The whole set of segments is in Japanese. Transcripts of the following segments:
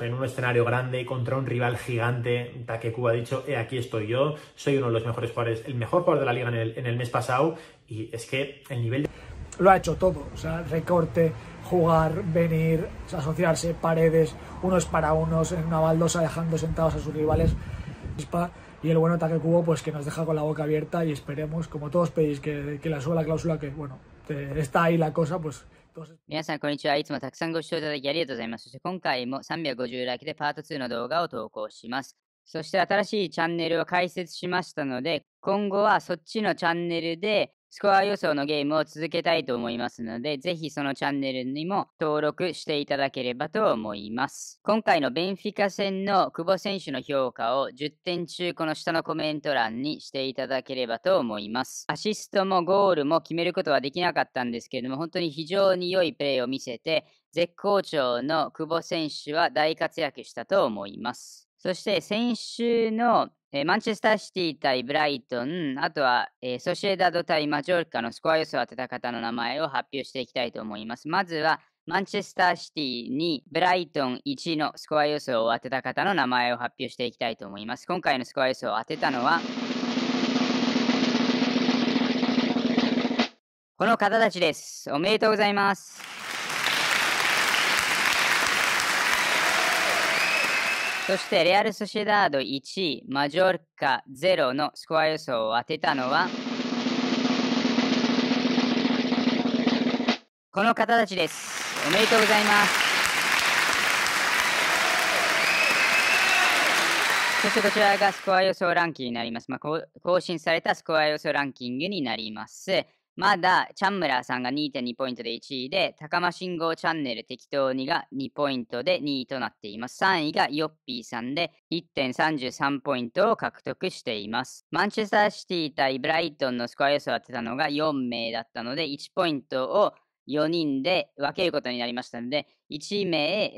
en un escenario grande contra un rival gigante. cubo ha dicho, eh, aquí estoy yo, soy uno de los mejores jugadores, el mejor jugador de la liga en el, mes pasado y es que el nivel... Lo ha hecho todo, o sea, recorte, jugar, venir, asociarse, paredes, unos para unos, en una baldosa dejando sentados a sus rivales. Y el bueno ataque cubo, pues que nos deja con la boca abierta y esperemos, como todos pedís, que, la suba la cláusula, que bueno, está ahí la cosa, pues 皆さん、こんにちは。いつもたくさんご視聴いただきありがとうございます。そして今回も350ライクでパート2の動画を投稿します。そして新しいチャンネルを開設しましたので、今後はそっちのチャンネルでスコア予想のゲームを続けたいと思いますので、ぜひそのチャンネルにも登録していただければと思います。今回のベンフィカ戦の久保選手の評価を10点中この下のコメント欄にしていただければと思います。アシストもゴールも決めることはできなかったんですけれども、本当に非常に良いプレーを見せて、絶好調の久保選手は大活躍したと思います。そして先週の、えー、マンチェスターシティ対ブライトン、あとは、えー、ソシエダド対マジョルカのスコア予想を当てた方の名前を発表していきたいと思います。まずは、マンチェスターシティにブライトン1のスコア予想を当てた方の名前を発表していきたいと思います。今回のスコア予想を当てたのは、この方たちです。おめでとうございます。そして、レアル・ソシエダード1位、マジョルカ0のスコア予想を当てたのは、この方たちです。おめでとうございます。そしてこちらがスコア予想ランキングになります。まあ、更新されたスコア予想ランキングになります。まだチャンムラーさんが2.2ポイントで1位で、高間信号チャンネル適当にが2ポイントで2位となっています。3位がヨッピーさんで1.33ポイントを獲得しています。マンチェスターシティ対ブライトンのスコア予想を当てたのが4名だったので、1ポイントを4人で分けることになりましたので、1名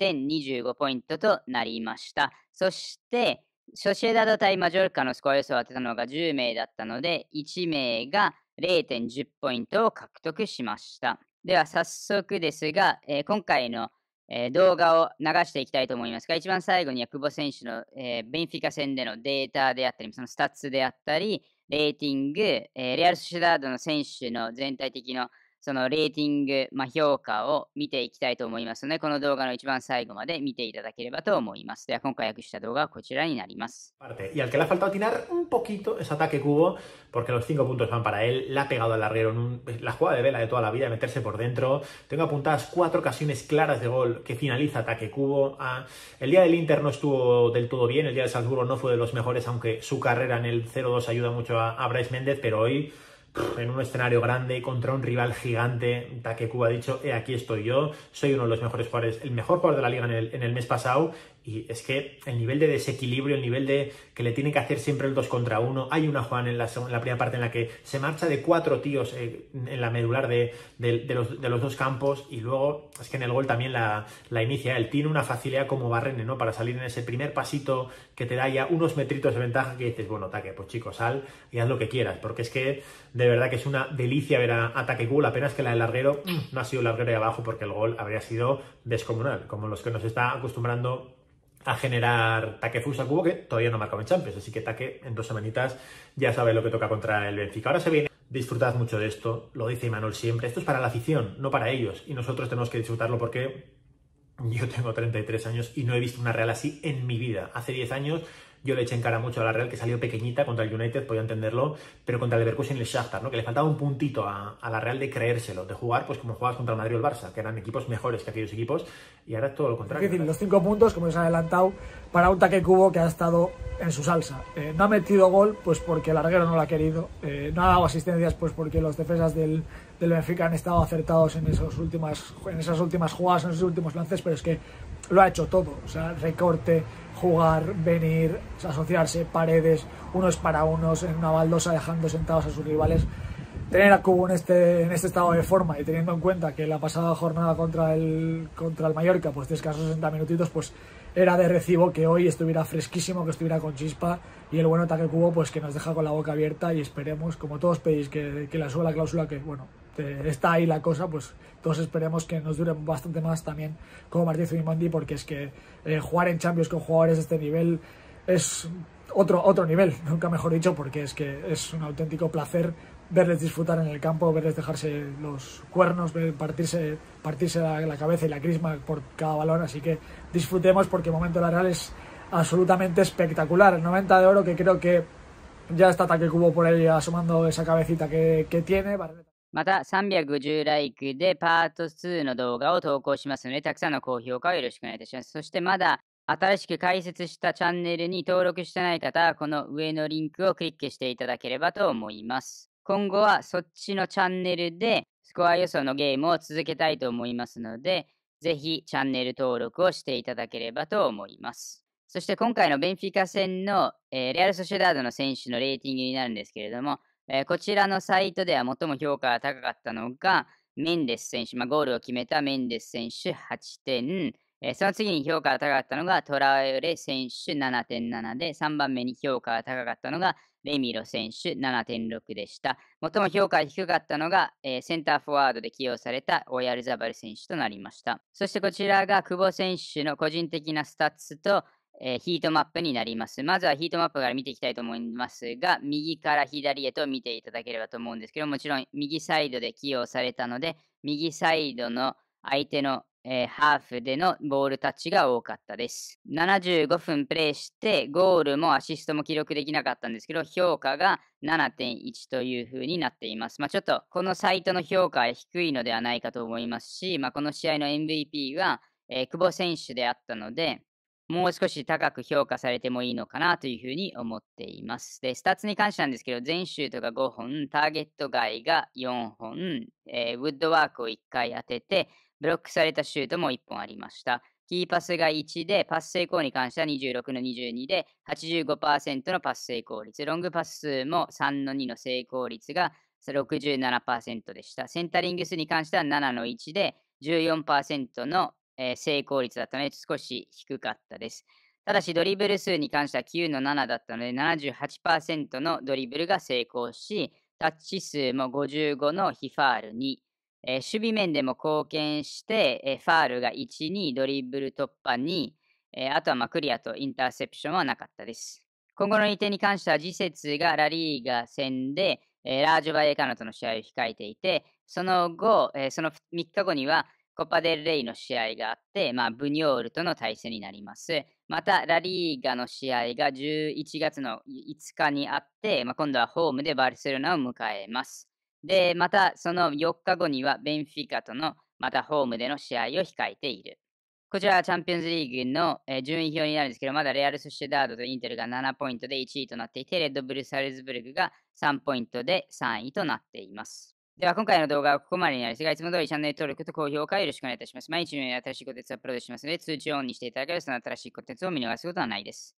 0.25ポイントとなりました。そして、ソシエダド対マジョルカのスコア予想を当てたのが10名だったので、1名が0.10ポイントを獲得しました。では早速ですが、えー、今回の、えー、動画を流していきたいと思いますが、一番最後には久保選手の、えー、ベンフィカ戦でのデータであったり、そのスタッツであったり、レーティング、えレアル・シュダードの選手の全体的な y al que le ha faltado tirar un poquito Es ataque cubo, porque los cinco puntos van para él, le ha pegado al arriero en la jugada de vela de toda la vida, meterse por dentro. Tengo apuntadas cuatro ocasiones claras de gol que finaliza ataque cubo. Ah, el día del Inter no estuvo del todo bien, el día de Salzburgo no fue de los mejores, aunque su carrera en el 0-2 ayuda mucho a, a Bryce Méndez, pero hoy en un escenario grande contra un rival gigante. Taque ha dicho, eh, aquí estoy yo, soy uno de los mejores jugadores, el mejor jugador de la liga en el mes pasado y es que el nivel de desequilibrio, el nivel de que le tiene que hacer siempre el 2 contra 1. Hay una Juan en la, la, primera parte en la que se marcha de cuatro tíos eh, en la medular de, los, dos campos. Y luego es que en el gol también la, inicia. Él tiene una facilidad como Barrene, ¿no? Para salir en ese primer pasito que te da ya unos metritos de ventaja que dices, bueno, ataque, pues chicos, sal y haz lo que quieras. Porque es que de verdad que es una delicia ver a ataque cool Apenas que la del larguero no ha sido larguero de abajo porque el gol habría sido descomunal, como los que nos está acostumbrando a generar Take a Cubo, que todavía no ha en Champions. Así que taque en dos semanitas ya sabe lo que toca contra el Benfica. Ahora se viene. Disfrutad mucho de esto, lo dice Imanol siempre. Esto es para la afición, no para ellos. Y nosotros tenemos que disfrutarlo porque yo tengo 33 años y no he visto una Real así en mi vida. Hace 10 años yo le eché en cara mucho a la Real, que salió pequeñita contra el United, podía entenderlo, pero contra el Leverkusen y el Shakhtar, ¿no? que le faltaba un puntito a, la Real de creérselo, de jugar pues como jugabas contra el Madrid o el Barça, que eran equipos mejores que aquellos equipos, y ahora es todo lo contrario. Es decir, los cinco puntos, como se ha adelantado, para un taque cubo que ha estado en su salsa. Eh, no ha metido gol, pues porque el larguero no lo ha querido. Eh, no ha dado asistencias, pues porque los defensas del del Benfica han estado acertados en, esos últimas, en esas últimas jugadas, en esos últimos lances, pero es que lo ha hecho todo. O sea, recorte, jugar, venir, asociarse, paredes, unos para unos, en una baldosa dejando sentados a sus rivales. Tener a Cubo este, en este, estado de forma y teniendo en cuenta que la pasada jornada contra el, contra el Mallorca, pues escasos 60 minutitos, pues era de recibo que hoy estuviera fresquísimo, que estuviera con chispa y el buen ataque Cubo, pues que nos deja con la boca abierta y esperemos, como todos pedís, que, que la suba cláusula, que bueno, eh, está ahí la cosa, pues todos esperemos que nos dure bastante más también como Martínez y Mondi, porque es que eh, jugar en Champions con jugadores de este nivel es otro, otro nivel, nunca mejor dicho, porque es que es un auténtico placer verles disfrutar en el campo, verles dejarse los cuernos, ver partirse, partirse la, cabeza y la crisma por cada balón, así que disfrutemos porque el momento de la Real es absolutamente espectacular. El 90 de oro que creo que ya está Taque Cubo por ahí asomando esa cabecita que, que tiene. また、350ライクでパート2の動画を投稿しますので、たくさんの高評価をよろしくお願いいたします。そして、まだ新しく開設したチャンネルに登録してない方は、この上のリンクをクリックしていただければと思います。今後はそっちのチャンネルでスコア予想のゲームを続けたいと思いますので、ぜひチャンネル登録をしていただければと思います。そして今回のベンフィカ戦の、えー、レアル・ソシエダードの選手のレーティングになるんですけれども、えこちらのサイトでは最も評価が高かったのが、メンデス選手、まあ、ゴールを決めたメンデス選手8点、えその次に評価が高かったのがトラウレ選手7.7で、3番目に評価が高かったのがレミロ選手7.6でした。最も評価が低かったのが、えー、センターフォワードで起用されたオヤルザバル選手となりました。そしてこちらが久保選手の個人的なスタッツと、えー、ヒートマップになります。まずはヒートマップから見ていきたいと思いますが、右から左へと見ていただければと思うんですけど、もちろん右サイドで起用されたので、右サイドの相手の、えー、ハーフでのボールタッチが多かったです。75分プレイして、ゴールもアシストも記録できなかったんですけど、評価が7.1という風になっています。まあ、ちょっとこのサイトの評価は低いのではないかと思いますし、まあ、この試合の MVP は、えー、久保選手であったので、もう少し高く評価されてもいいのかなというふうに思っています。で、スタッツに関してなんですけど、全シュートが5本、ターゲット外が4本、えー、ウッドワークを1回当てて、ブロックされたシュートも1本ありました。キーパスが1で、パス成功に関しては26の22で、85%のパス成功率、ロングパス数も3の2の成功率が67%でした。センタリング数に関しては7の1で、14%のえー、成功率だったので少し低かったです。ただしドリブル数に関しては9の7だったので78%のドリブルが成功し、タッチ数も55のヒファール2、えー、守備面でも貢献して、えー、ファールが1、2、ドリブル突破2、えー、あとはまクリアとインターセプションはなかったです。今後の日程に関しては次節がラリーガ戦で、えー、ラージョ・バイエカノとの試合を控えていて、その後、えー、その3日後には、コパデルレイの試合があって、まあ、ブニョールとの対戦になります。また、ラリーガの試合が11月の5日にあって、まあ、今度はホームでバルセロナを迎えます。で、また、その4日後には、ベンフィカとの、またホームでの試合を控えている。こちらはチャンピオンズリーグの、順位表になるんですけど、まだレアル・ソシェダードとインテルが7ポイントで1位となっていて、レッドブル・サルズブルグが3ポイントで3位となっています。では、今回の動画はここまでになりますが、いつも通りチャンネル登録と高評価よろしくお願いいたします。毎日のように新しいコンテンツをアップロードしますので、通知をオンにしていただければ、その新しいコンテンツを見逃すことはないです。